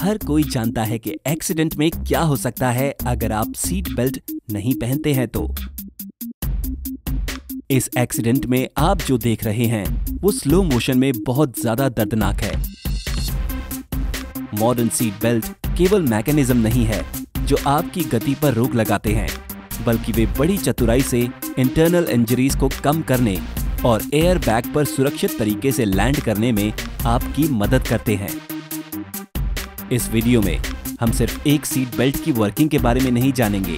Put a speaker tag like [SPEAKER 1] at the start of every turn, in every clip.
[SPEAKER 1] हर कोई जानता है कि एक्सीडेंट में क्या हो सकता है अगर आप सीट बेल्ट नहीं पहनते हैं तो इस एक्सीडेंट में आप जो देख रहे हैं वो स्लो मोशन में बहुत ज्यादा दर्दनाक है मॉडर्न सीट बेल्ट केवल मैकेनिज्म नहीं है जो आपकी गति पर रोक लगाते हैं बल्कि वे बड़ी चतुराई से इंटरनल इंजरीज को कम करने और एयर बैग पर सुरक्षित तरीके से लैंड करने में आपकी मदद करते हैं इस वीडियो में हम सिर्फ एक सीट बेल्ट की वर्किंग के बारे में नहीं जानेंगे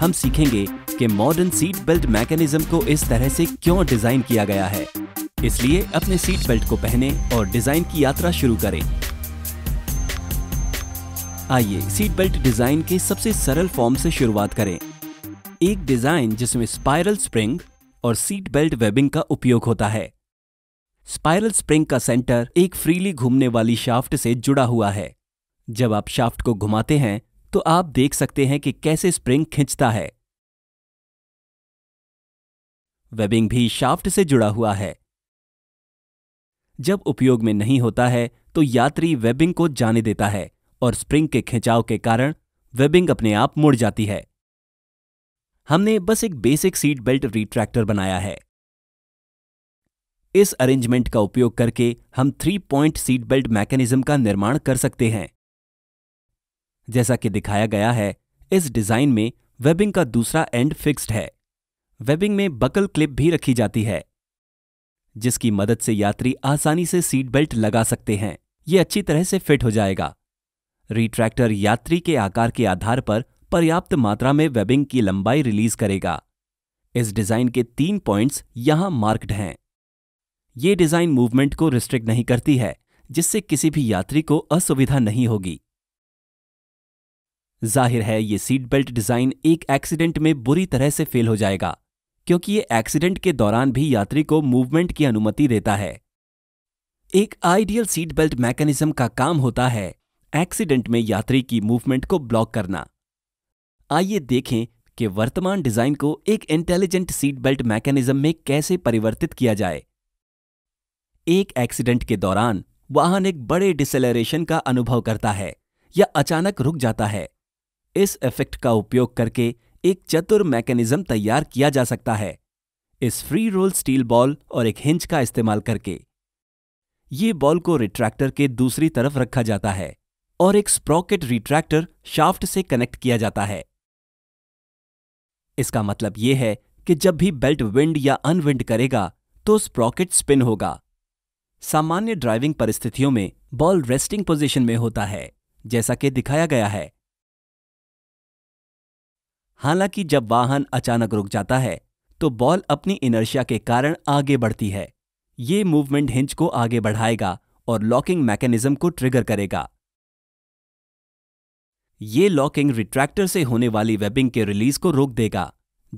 [SPEAKER 1] हम सीखेंगे कि मॉडर्न सीट बेल्ट मैकेनिज्म को इस तरह से क्यों डिजाइन किया गया है इसलिए अपने सीट बेल्ट को पहने और डिजाइन की यात्रा शुरू करें आइए सीट बेल्ट डिजाइन के सबसे सरल फॉर्म से शुरुआत करें एक डिजाइन जिसमें स्पाइरल स्प्रिंग और सीट बेल्ट वेबिंग का उपयोग होता है स्पाइरल स्प्रिंग का सेंटर एक फ्रीली घूमने वाली शाफ्ट से जुड़ा हुआ है जब आप शाफ्ट को घुमाते हैं तो आप देख सकते हैं कि कैसे स्प्रिंग खींचता है वेबिंग भी शाफ्ट से जुड़ा हुआ है जब उपयोग में नहीं होता है तो यात्री वेबिंग को जाने देता है और स्प्रिंग के खिंचाव के कारण वेबिंग अपने आप मुड़ जाती है हमने बस एक बेसिक सीट बेल्ट रिट्रैक्टर बनाया है इस अरेंजमेंट का उपयोग करके हम three point seat belt mechanism का निर्माण कर सकते हैं जैसा कि दिखाया गया है इस डिजाइन में वेबिंग का दूसरा एंड फिक्स्ड है वेबिंग में बकल क्लिप भी रखी जाती है जिसकी मदद से यात्री आसानी से सीट बेल्ट लगा सकते हैं ये अच्छी तरह से फिट हो जाएगा रिट्रैक्टर यात्री के आकार के आधार पर पर्याप्त मात्रा में वेबिंग की लंबाई रिलीज करेगा इस डिजाइन के तीन पॉइंट्स यहां मार्क्ड हैं ये डिजाइन मूवमेंट को रिस्ट्रिक्ट नहीं करती है जिससे किसी भी यात्री को असुविधा नहीं होगी जाहिर है ये सीट बेल्ट डिजाइन एक एक्सीडेंट में बुरी तरह से फेल हो जाएगा क्योंकि ये एक्सीडेंट के दौरान भी यात्री को मूवमेंट की अनुमति देता है एक आइडियल सीट बेल्ट मैकेनिज्म का काम होता है एक्सीडेंट में यात्री की मूवमेंट को ब्लॉक करना आइए देखें कि वर्तमान डिजाइन को एक इंटेलिजेंट सीट बेल्ट मैकेनिज्म में कैसे परिवर्तित किया जाए एक एक्सीडेंट के दौरान वाहन एक बड़े डिसेलरेशन का अनुभव करता है या अचानक रुक जाता है इस इफेक्ट का उपयोग करके एक चतुर मैकेनिज्म तैयार किया जा सकता है इस फ्री रोल स्टील बॉल और एक हिंज का इस्तेमाल करके ये बॉल को रिट्रैक्टर के दूसरी तरफ रखा जाता है और एक स्प्रॉकेट रिट्रैक्टर शाफ्ट से कनेक्ट किया जाता है इसका मतलब यह है कि जब भी बेल्ट विंड या अनविंड करेगा तो स्प्रॉकेट स्पिन होगा सामान्य ड्राइविंग परिस्थितियों में बॉल रेस्टिंग पोजीशन में होता है जैसा कि दिखाया गया है हालांकि जब वाहन अचानक रुक जाता है तो बॉल अपनी इनर्शिया के कारण आगे बढ़ती है ये मूवमेंट हिंज को आगे बढ़ाएगा और लॉकिंग मैकेनिज्म को ट्रिगर करेगा ये लॉकिंग रिट्रैक्टर से होने वाली वेबिंग के रिलीज को रोक देगा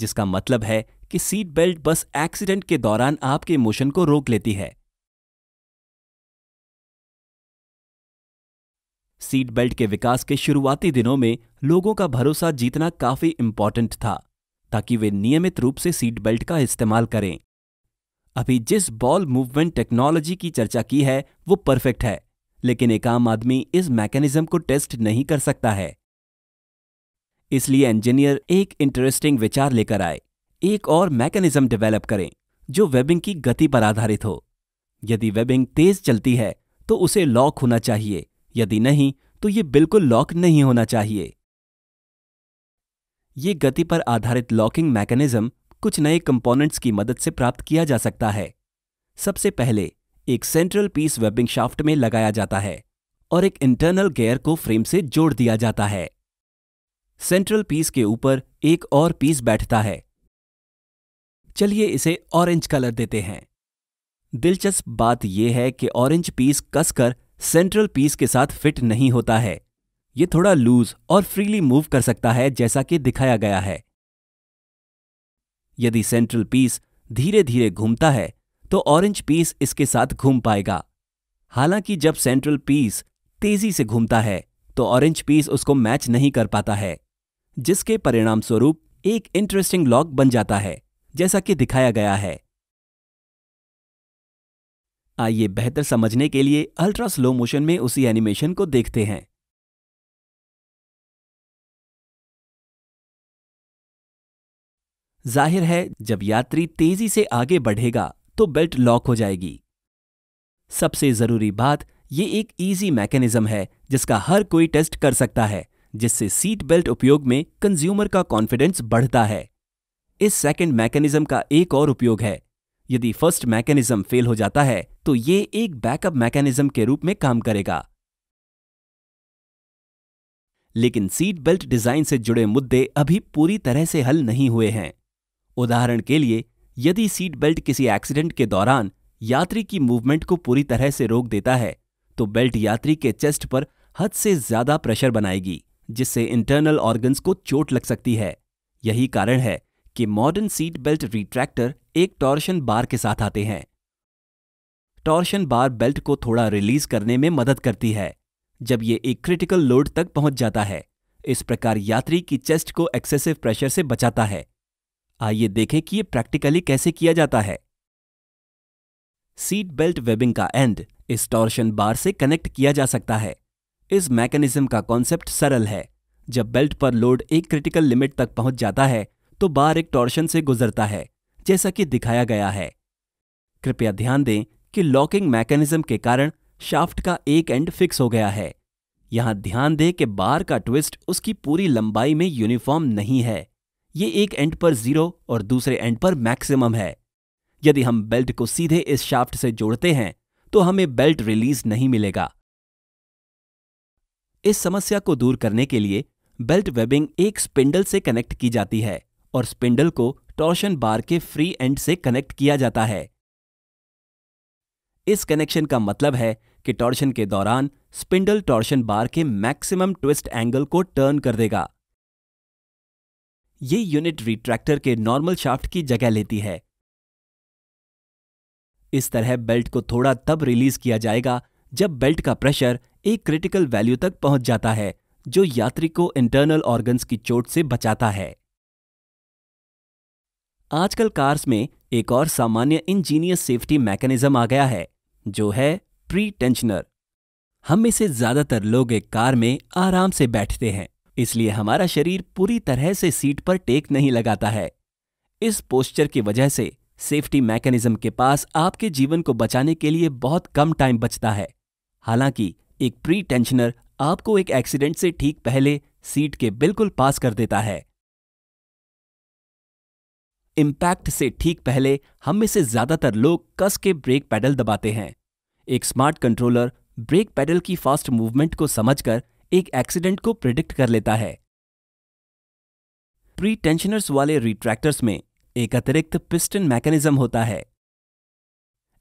[SPEAKER 1] जिसका मतलब है कि सीट बेल्ट बस एक्सीडेंट के दौरान आपके मोशन को रोक लेती है सीट बेल्ट के विकास के शुरुआती दिनों में लोगों का भरोसा जीतना काफी इम्पॉर्टेंट था ताकि वे नियमित रूप से सीट बेल्ट का इस्तेमाल करें अभी जिस बॉल मूवमेंट टेक्नोलॉजी की चर्चा की है वो परफेक्ट है लेकिन एक आम आदमी इस मैकेनिज्म को टेस्ट नहीं कर सकता है इसलिए इंजीनियर एक इंटरेस्टिंग विचार लेकर आए एक और मैकेनिज्म डेवलप करें जो वेबिंग की गति पर आधारित हो यदि वेबिंग तेज चलती है तो उसे लॉक होना चाहिए यदि नहीं तो ये बिल्कुल लॉक नहीं होना चाहिए ये गति पर आधारित लॉकिंग मैकेनिज्म कुछ नए कंपोनेंट्स की मदद से प्राप्त किया जा सकता है सबसे पहले एक सेंट्रल पीस वेबिंग शाफ्ट में लगाया जाता है और एक इंटरनल गेयर को फ्रेम से जोड़ दिया जाता है सेंट्रल पीस के ऊपर एक और पीस बैठता है चलिए इसे ऑरेंज कलर देते हैं दिलचस्प बात यह है कि ऑरेंज पीस कसकर सेंट्रल पीस के साथ फिट नहीं होता है ये थोड़ा लूज और फ्रीली मूव कर सकता है जैसा कि दिखाया गया है यदि सेंट्रल पीस धीरे धीरे घूमता है तो ऑरेंज पीस इसके साथ घूम पाएगा हालांकि जब सेंट्रल पीस तेजी से घूमता है तो ऑरेंज पीस उसको मैच नहीं कर पाता है जिसके परिणामस्वरूप एक इंटरेस्टिंग लॉक बन जाता है जैसा कि दिखाया गया है आइए बेहतर समझने के लिए अल्ट्रा स्लो मोशन में उसी एनिमेशन को देखते हैं जाहिर है जब यात्री तेजी से आगे बढ़ेगा तो बेल्ट लॉक हो जाएगी सबसे जरूरी बात ये एक इजी मैकेनिज्म है जिसका हर कोई टेस्ट कर सकता है जिससे सीट बेल्ट उपयोग में कंज्यूमर का कॉन्फिडेंस बढ़ता है इस सेकंड मैकेनिज्म का एक और उपयोग है यदि फर्स्ट मैकेनिज्म फेल हो जाता है तो ये एक बैकअप मैकेनिज्म के रूप में काम करेगा लेकिन सीट बेल्ट डिजाइन से जुड़े मुद्दे अभी पूरी तरह से हल नहीं हुए हैं उदाहरण के लिए यदि सीट बेल्ट किसी एक्सीडेंट के दौरान यात्री की मूवमेंट को पूरी तरह से रोक देता है तो बेल्ट यात्री के चेस्ट पर हद से ज्यादा प्रेशर बनाएगी जिससे इंटरनल ऑर्गन्स को चोट लग सकती है यही कारण है कि मॉडर्न सीट बेल्ट रिट्रैक्टर एक टॉर्शन बार के साथ आते हैं टॉर्शन बार बेल्ट को थोड़ा रिलीज करने में मदद करती है जब ये एक क्रिटिकल लोड तक पहुंच जाता है इस प्रकार यात्री की चेस्ट को एक्सेसिव प्रेशर से बचाता है आइए देखें कि यह प्रैक्टिकली कैसे किया जाता है सीट बेल्ट वेबिंग का एंड इस टॉर्शन बार से कनेक्ट किया जा सकता है इस मैकेनिज्म का कॉन्सेप्ट सरल है जब बेल्ट पर लोड एक क्रिटिकल लिमिट तक पहुंच जाता है तो बार एक टॉर्शन से गुजरता है जैसा कि दिखाया गया है कृपया ध्यान दें कि लॉकिंग मैकेनिज्म के कारण शाफ्ट का एक एंड फिक्स हो गया है यहां ध्यान दें कि बार का ट्विस्ट उसकी पूरी लंबाई में यूनिफॉर्म नहीं है ये एक एंड पर जीरो और दूसरे एंड पर मैक्सिमम है यदि हम बेल्ट को सीधे इस शाफ्ट से जोड़ते हैं तो हमें बेल्ट रिलीज नहीं मिलेगा इस समस्या को दूर करने के लिए बेल्ट वेबिंग एक स्पिंडल से कनेक्ट की जाती है और स्पिंडल को टॉर्शन बार के फ्री एंड से कनेक्ट किया जाता है इस कनेक्शन का मतलब है कि टॉर्शन के दौरान स्पिंडल टॉर्शन बार के मैक्सिमम ट्विस्ट एंगल को टर्न कर देगा ये यूनिट रिट्रैक्टर के नॉर्मल शाफ्ट की जगह लेती है इस तरह बेल्ट को थोड़ा तब रिलीज किया जाएगा जब बेल्ट का प्रेशर एक क्रिटिकल वैल्यू तक पहुंच जाता है जो यात्री को इंटरनल ऑर्गन्स की चोट से बचाता है आजकल कार्स में एक और सामान्य इंजीनियस सेफ्टी मैकेनिज्म आ गया है जो है प्री टेंशनर हम में से ज्यादातर लोग एक कार में आराम से बैठते हैं इसलिए हमारा शरीर पूरी तरह से सीट पर टेक नहीं लगाता है इस पोस्चर की वजह से सेफ्टी मैकेनिज्म के पास आपके जीवन को बचाने के लिए बहुत कम टाइम बचता है हालांकि एक प्री टेंशनर आपको एक एक्सीडेंट से ठीक पहले सीट के बिल्कुल पास कर देता है इम्पैक्ट से ठीक पहले हम में से ज्यादातर लोग कस के ब्रेक पैडल दबाते हैं एक स्मार्ट कंट्रोलर ब्रेक पैडल की फास्ट मूवमेंट को समझकर एक एक्सीडेंट को प्रिडिक्ट कर लेता है प्री टेंशनर्स वाले रिट्रैक्टर्स में एक अतिरिक्त पिस्टन मैकेनिज्म होता है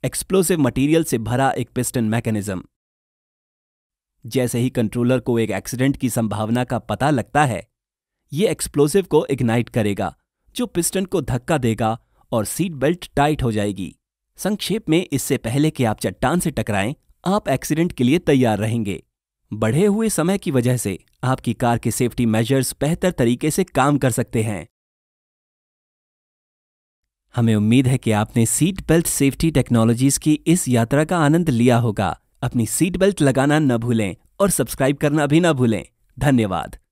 [SPEAKER 1] एक्सप्लोसिव मटेरियल से भरा एक पिस्टन मैकेनिज्म जैसे ही कंट्रोलर को एक एक्सीडेंट की संभावना का पता लगता है यह एक्सप्लोसिव को इग्नाइट करेगा जो पिस्टन को धक्का देगा और सीट बेल्ट टाइट हो जाएगी संक्षेप में इससे पहले कि आप चट्टान से टकराएं आप एक्सीडेंट के लिए तैयार रहेंगे बढ़े हुए समय की वजह से आपकी कार के सेफ्टी मेजर्स बेहतर तरीके से काम कर सकते हैं हमें उम्मीद है कि आपने सीट बेल्ट सेफ्टी टेक्नोलॉजीज की इस यात्रा का आनंद लिया होगा अपनी सीट बेल्ट लगाना न भूलें और सब्सक्राइब करना भी न भूलें धन्यवाद